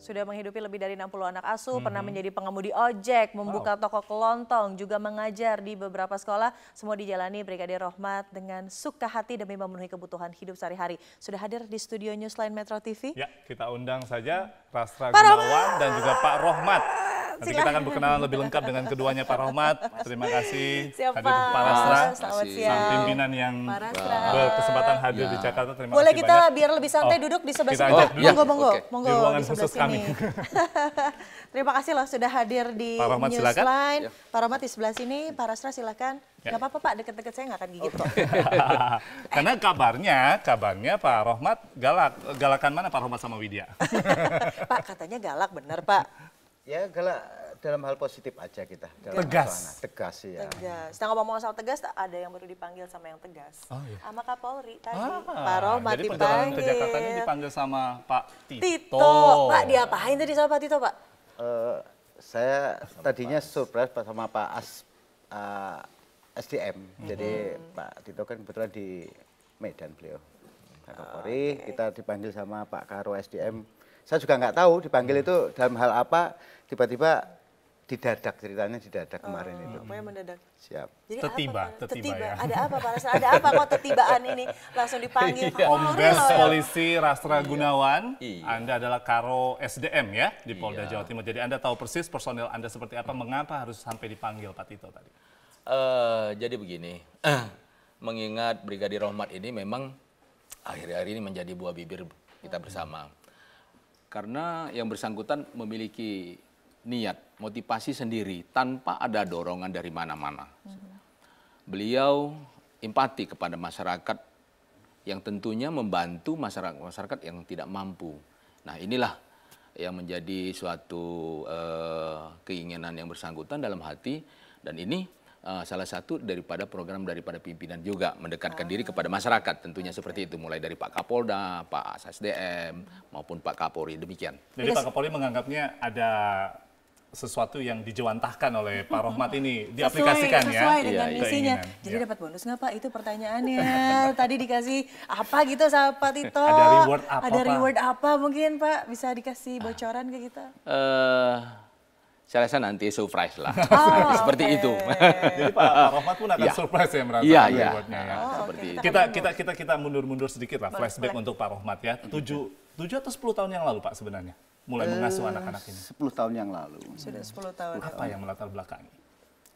Sudah menghidupi lebih dari 60 anak asuh, hmm. pernah menjadi pengemudi ojek, membuka wow. toko kelontong, juga mengajar di beberapa sekolah. Semua dijalani Brigadir Rohmat dengan suka hati demi memenuhi kebutuhan hidup sehari-hari. Sudah hadir di studio Newsline Metro TV? Ya, kita undang saja Rastra Gunawan dan juga Pak Rohmat. Nanti kita akan berkenalan lebih lengkap dengan keduanya Pak Rahmat. Terima kasih Siap, hadir Pak, Rastra, selamat pimpinan yang berkesempatan hadir ya. di Jakarta. Terima Boleh kasih kita banyak. biar lebih santai oh, duduk di sebelah sini. Oh, ya. Monggo, monggo, okay. monggo di ruangan di khusus sini. kami. Terima kasih loh sudah hadir di Pak Rahmat, Newsline. Silakan. Iya. Pak Rahmat di sebelah sini, Pak Rastra silakan. Ya. Gak apa-apa Pak, deket-deket saya nggak akan gigit kok. Karena kabarnya, kabarnya Pak Rahmat galak. Galakan mana Pak Rahmat sama Widya? Pak, katanya galak benar Pak. Ya galak dalam hal positif aja kita. Dalam tegas. Tegas ya. Tegas. Nah ngomong-ngomong soal tegas, ada yang baru dipanggil sama yang tegas. Oh, iya. Sama Kapolri tadi. Ah, Pak Rohmat jadi dipanggil. Jadi ke Jakarta ini dipanggil sama Pak Tito. Tito. Pak diapain tadi sama Pak Tito Pak? Uh, saya tadinya Pak. surprise sama Pak As, uh, eh, SDM. Hmm. Jadi Pak Tito kan kebetulan di Medan beliau. Pak Kapolri, okay. Oh, kita dipanggil sama Pak Karo SDM. Saya juga nggak tahu dipanggil itu dalam hal apa. Tiba-tiba didadak ceritanya didadak oh, kemarin itu. Pokoknya mendadak. Siap. Jadi tetiba, apa, tetiba, tetiba ya. Ada apa Pak Ada apa kok tetibaan ini langsung dipanggil iya. Om Bes ya. Polisi Rastra iya. Gunawan. Iya. Anda adalah Karo SDM ya di Polda iya. Jawa Timur. Jadi Anda tahu persis personil Anda seperti apa, hmm. mengapa harus sampai dipanggil Pak Tito tadi. Uh, jadi begini, mengingat Brigadir Rohmat ini memang akhir-akhir ini menjadi buah bibir kita bersama. Karena yang bersangkutan memiliki niat, motivasi sendiri tanpa ada dorongan dari mana-mana. Beliau empati kepada masyarakat yang tentunya membantu masyarakat-masyarakat yang tidak mampu. Nah, inilah yang menjadi suatu uh, keinginan yang bersangkutan dalam hati dan ini uh, salah satu daripada program daripada pimpinan juga mendekatkan ah. diri kepada masyarakat tentunya seperti itu mulai dari Pak Kapolda, Pak SDM maupun Pak Kapolri demikian. Jadi Pak Kapolri menganggapnya ada sesuatu yang dijewantahkan oleh Pak Rohmat ini diaplikasikan sesuai, ya. Sesuai dengan iya, iya. misinya. Iya. Jadi iya. dapat bonus nggak Pak? Itu pertanyaannya. Tadi dikasih apa gitu sama Pak Tito? Ada reward apa Ada reward Pak? apa mungkin Pak? Bisa dikasih bocoran ke kita? Uh, saya rasa nanti surprise lah. Oh, Seperti itu. Jadi Pak, Pak Rohmat pun akan yeah. surprise ya merasa ya, yeah. rewardnya ya. Oh, seperti okay. Kita kita kita kita mundur-mundur sedikit lah flashback boleh. untuk Pak Rohmat ya. Tujuh tujuh atau sepuluh tahun yang lalu Pak sebenarnya mulai uh, mengasuh anak-anak ini? 10 tahun yang lalu. Sudah 10 tahun. Apa yang melatar belakangi?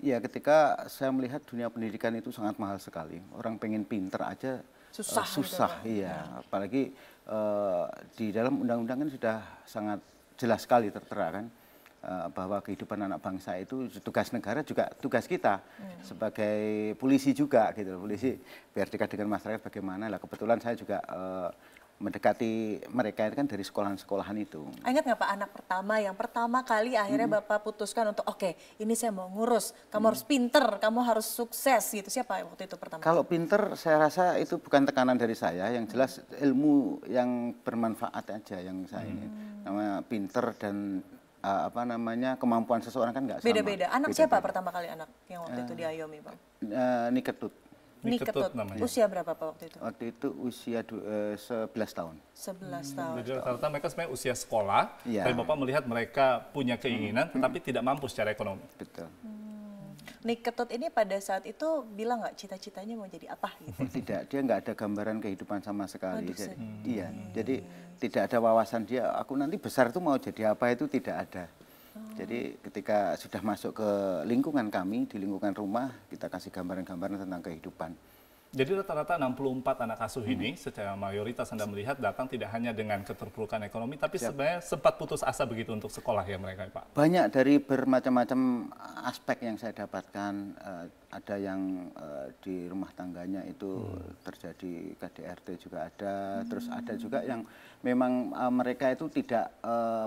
Ya ketika saya melihat dunia pendidikan itu sangat mahal sekali. Orang pengen pinter aja susah. Eh, uh, susah, gitu. Kan? iya. Ya. Apalagi uh, di dalam undang-undang kan sudah sangat jelas sekali tertera kan bahwa kehidupan anak bangsa itu tugas negara juga tugas kita hmm. sebagai polisi juga gitu polisi biar dekat dengan masyarakat bagaimana lah kebetulan saya juga uh, mendekati mereka itu kan dari sekolahan-sekolahan itu. Ingat nggak Pak anak pertama yang pertama kali akhirnya hmm. Bapak putuskan untuk oke okay, ini saya mau ngurus, kamu hmm. harus pinter, kamu harus sukses gitu. Siapa waktu itu pertama? Kalau pinter saya rasa itu bukan tekanan dari saya, yang jelas hmm. ilmu yang bermanfaat aja yang saya hmm. Nama pinter dan uh, apa namanya kemampuan seseorang kan nggak sama. Beda-beda. Anak Beda -beda. siapa pertama kali anak yang waktu uh, itu eh, Ayomi Bang? Uh, eh, Niketut. Niketut, namanya. Usia berapa Pak waktu itu? Waktu itu usia du, uh, eh, 11 tahun. 11 hmm, tahun. Jadi rata-rata mereka sebenarnya usia sekolah, ya. tapi Bapak melihat mereka punya keinginan hmm. tetapi hmm. tidak mampu secara ekonomi. Betul. Hmm. Nik ini pada saat itu bilang nggak cita-citanya mau jadi apa gitu? Tidak, dia nggak ada gambaran kehidupan sama sekali. Aduh, jadi, iya. hmm. Iya, jadi tidak ada wawasan dia. Aku nanti besar tuh mau jadi apa itu tidak ada. Jadi ketika sudah masuk ke lingkungan kami, di lingkungan rumah, kita kasih gambaran-gambaran tentang kehidupan. Jadi rata-rata 64 anak asuh hmm. ini secara mayoritas Anda melihat datang tidak hanya dengan keterpurukan ekonomi, tapi Siap. sebenarnya sempat putus asa begitu untuk sekolah ya mereka Pak? Banyak dari bermacam-macam aspek yang saya dapatkan, eh, ada yang eh, di rumah tangganya itu hmm. terjadi KDRT juga ada, hmm. terus ada juga yang memang eh, mereka itu tidak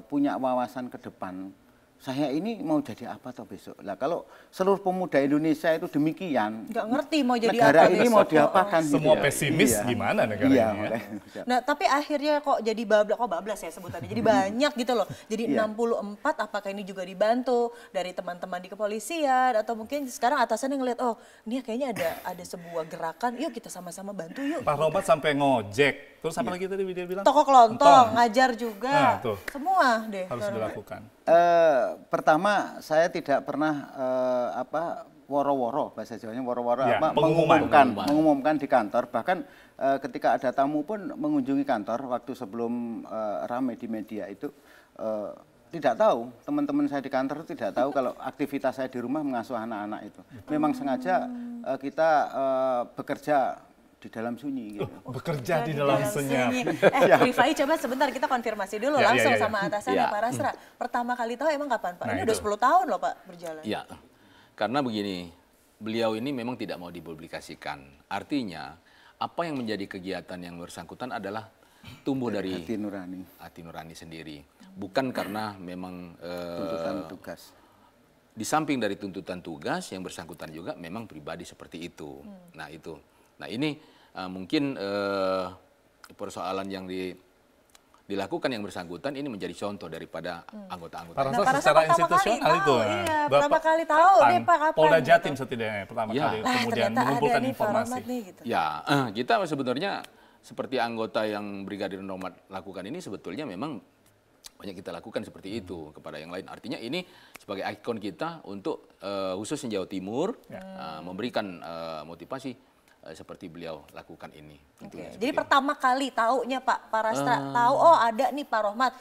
punya wawasan ke depan saya ini mau jadi apa toh besok? Lah kalau seluruh pemuda Indonesia itu demikian, nggak ngerti mau jadi negara apa ini mau diapakan? Oh. Semua gitu ya? pesimis iya. gimana negara iya, ini? Ya? Gitu. Nah tapi akhirnya kok jadi bablas, kok bablas ya sebutannya, jadi hmm. banyak gitu loh. Jadi iya. 64 apakah ini juga dibantu dari teman-teman di kepolisian atau mungkin sekarang atasan yang ngeliat oh ini ya kayaknya ada ada sebuah gerakan, yuk kita sama-sama bantu yuk. Pak Robert gitu. sampai ngojek, terus apa iya. lagi tadi dia bilang? Toko kelontong, Entong. ngajar juga, nah, tuh. semua deh. Harus dilakukan. Uh, pertama saya tidak pernah uh, apa woro-woro bahasa Jawanya woro-woro ya, apa pengumuman, mengumumkan mengumumkan di kantor bahkan uh, ketika ada tamu pun mengunjungi kantor waktu sebelum uh, eh, ramai di media itu uh, tidak tahu teman-teman saya di kantor tidak tahu kalau aktivitas saya di rumah mengasuh anak-anak itu memang sengaja uh, kita uh, bekerja di dalam sunyi gitu. Oh, bekerja di, di dalam, dalam senyap. Sunyi. Eh, iya. Rifai coba sebentar kita konfirmasi dulu ya, ya, langsung ya, ya, sama atasannya ya. Pak Rasra. Pertama kali tahu emang kapan Pak? Nah, ini itu. udah 10 tahun loh Pak berjalan. Iya, karena begini, beliau ini memang tidak mau dipublikasikan. Artinya, apa yang menjadi kegiatan yang bersangkutan adalah tumbuh dari hati nurani. Hati nurani sendiri. Bukan karena memang... Uh, Tuntutan tugas di samping dari tuntutan tugas yang bersangkutan juga memang pribadi seperti itu. Hmm. Nah itu Nah ini uh, mungkin uh, persoalan yang di dilakukan yang bersangkutan ini menjadi contoh daripada hmm. anggota-anggota. Hmm. Nah, secara institusional itu, iya, eh, Bapak kali tahu nih Pak kapan. Polda Jatim gitu. setidaknya pertama ya. kali nah, kemudian mengumpulkan ada informasi. Nih, gitu. Ya, eh, kita sebenarnya seperti anggota yang Brigadir Nomad lakukan ini sebetulnya memang banyak kita lakukan seperti hmm. itu kepada yang lain. Artinya ini sebagai ikon kita untuk uh, khusus Jawa Timur hmm. uh, memberikan uh, motivasi Eh, seperti beliau lakukan ini. Okay. Jadi pertama kali taunya Pak Parastra uh. Ah. tahu oh ada nih Pak Rohmat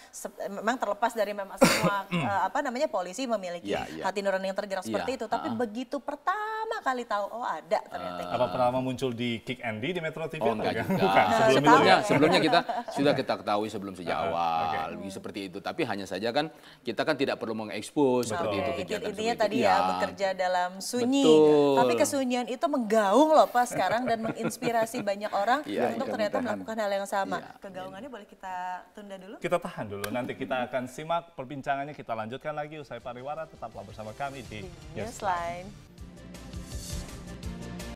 memang terlepas dari memang semua uh, apa namanya polisi memiliki yeah, yeah. hati nurani yang tergerak yeah. seperti itu tapi uh. begitu pertama kali tahu oh ada ternyata. Uh. Apa pertama muncul di Kick Andy di Metro TV? Oh enggak kan? Bukan, ah, sebelumnya, sebelumnya kita sudah kita ketahui sebelum sejak awal okay. seperti itu tapi hanya saja kan kita kan tidak perlu mengekspos seperti itu kejadian. Intinya tadi ya, iya. bekerja dalam sunyi Betul. tapi kesunyian itu menggaung loh pas sekarang dan menginspirasi banyak orang ya, untuk iya, ternyata melakukan hal yang sama. Ya. Kegaungannya boleh kita tunda dulu? Kita tahan dulu, nanti kita akan simak perbincangannya, kita lanjutkan lagi usai pariwara, tetaplah bersama kami di, Newsline. Newsline.